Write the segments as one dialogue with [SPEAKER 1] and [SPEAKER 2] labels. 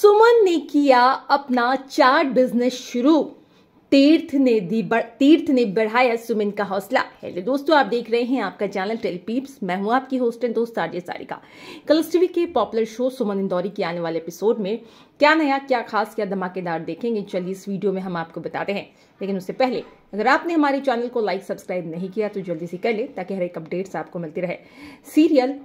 [SPEAKER 1] सुमन ने किया अपना चाट बिजनेस शुरू तीर्थ ने दी तीर्थ ने बढ़ाया सुमन का हौसला हेलो दोस्तों आप देख रहे हैं आपका चैनल टेलीपीप्स मैं हूं आपकी होस्ट एंड दोस्त आर्य सारिका कलर्स टीवी के पॉपुलर शो सुमन इंदौरी के आने वाले एपिसोड में क्या नया क्या खास क्या धमाकेदार देखेंगे चलिए इस वीडियो में हम आपको बताते हैं लेकिन उससे पहले अगर आपने हमारे चैनल को लाइक सब्सक्राइब नहीं किया तो जल्दी से कर ले ताकि हर एक अपडेट्स आपको मिलती रहे सीरियल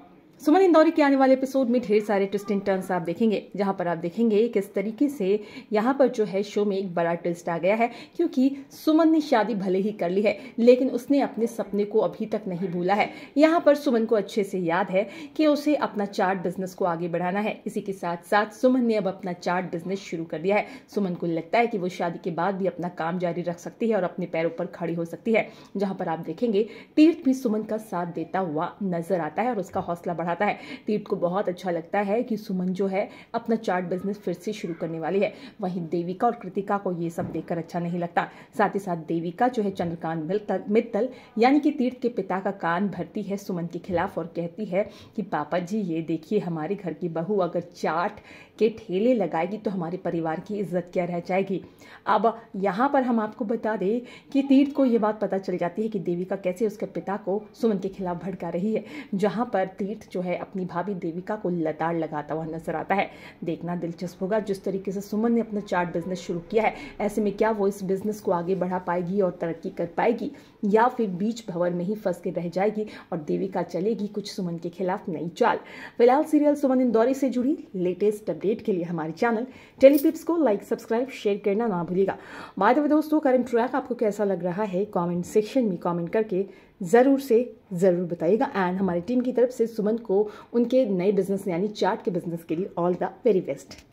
[SPEAKER 1] सुमन इंदौरी के आने वाले एपिसोड में ढेर सारे ट्विस्ट एंड टर्न्स आप देखेंगे जहां पर आप देखेंगे किस तरीके से यहाँ पर जो है शो में एक बड़ा ट्विस्ट आ गया है क्योंकि सुमन ने शादी भले ही कर ली है लेकिन उसने अपने सपने को अभी तक नहीं भूला है यहां पर सुमन को अच्छे से याद है कि उसे अपना चार्ट बिजनेस को आगे बढ़ाना है इसी के साथ साथ सुमन ने अब अपना चार्ट बिजनेस शुरू कर दिया है सुमन को लगता है कि वो शादी के बाद भी अपना काम जारी रख सकती है और अपने पैरों पर खड़ी हो सकती है जहाँ पर आप देखेंगे तीर्थ भी सुमन का साथ देता हुआ नजर आता है और उसका हौसला बढ़ा बढ़ाता है तीर्थ को बहुत अच्छा लगता है कि सुमन जो है अपना चार्ट बिजनेस फिर से शुरू करने वाली है वहीं देविका और कृतिका को ये सब देखकर अच्छा नहीं लगता साथ ही साथ देविका जो है चंद्रकांत मित्तल यानी कि तीर्थ के पिता का कान भरती है सुमन के खिलाफ और कहती है कि पापा जी ये देखिए हमारे घर की बहू अगर चाट के ठेले लगाएगी तो हमारे परिवार की इज्जत क्या रह जाएगी अब यहाँ पर हम आपको बता दें कि तीर्थ को ये बात पता चल जाती है कि देविका कैसे उसके पिता को सुमन के खिलाफ भड़का रही है जहाँ पर तीर्थ जो है अपनी भाभी देविका को लताड़ लगाता हुआ नजर आता है देखना दिलचस्प होगा जिस तरीके से सुमन ने अपना चार्ट बिजनेस शुरू किया है ऐसे में क्या वो इस बिजनेस को आगे बढ़ा पाएगी और तरक्की कर पाएगी या फिर बीच भवन में ही फंस के रह जाएगी और देविका चलेगी कुछ सुमन के खिलाफ नई चाल फिलहाल सीरियल सुमन इंदौरी से जुड़ी लेटेस्ट अपडेट के लिए हमारे चैनल टेलीपिप्स को लाइक सब्सक्राइब शेयर करना ना भूलिएगा बाय दोस्तों करंट ट्रैक आपको कैसा लग रहा है कमेंट सेक्शन में कमेंट करके ज़रूर से ज़रूर बताइएगा एंड हमारी टीम की तरफ से सुमन को उनके नए बिजनेस यानी चाट के बिजनेस के लिए ऑल द वेरी बेस्ट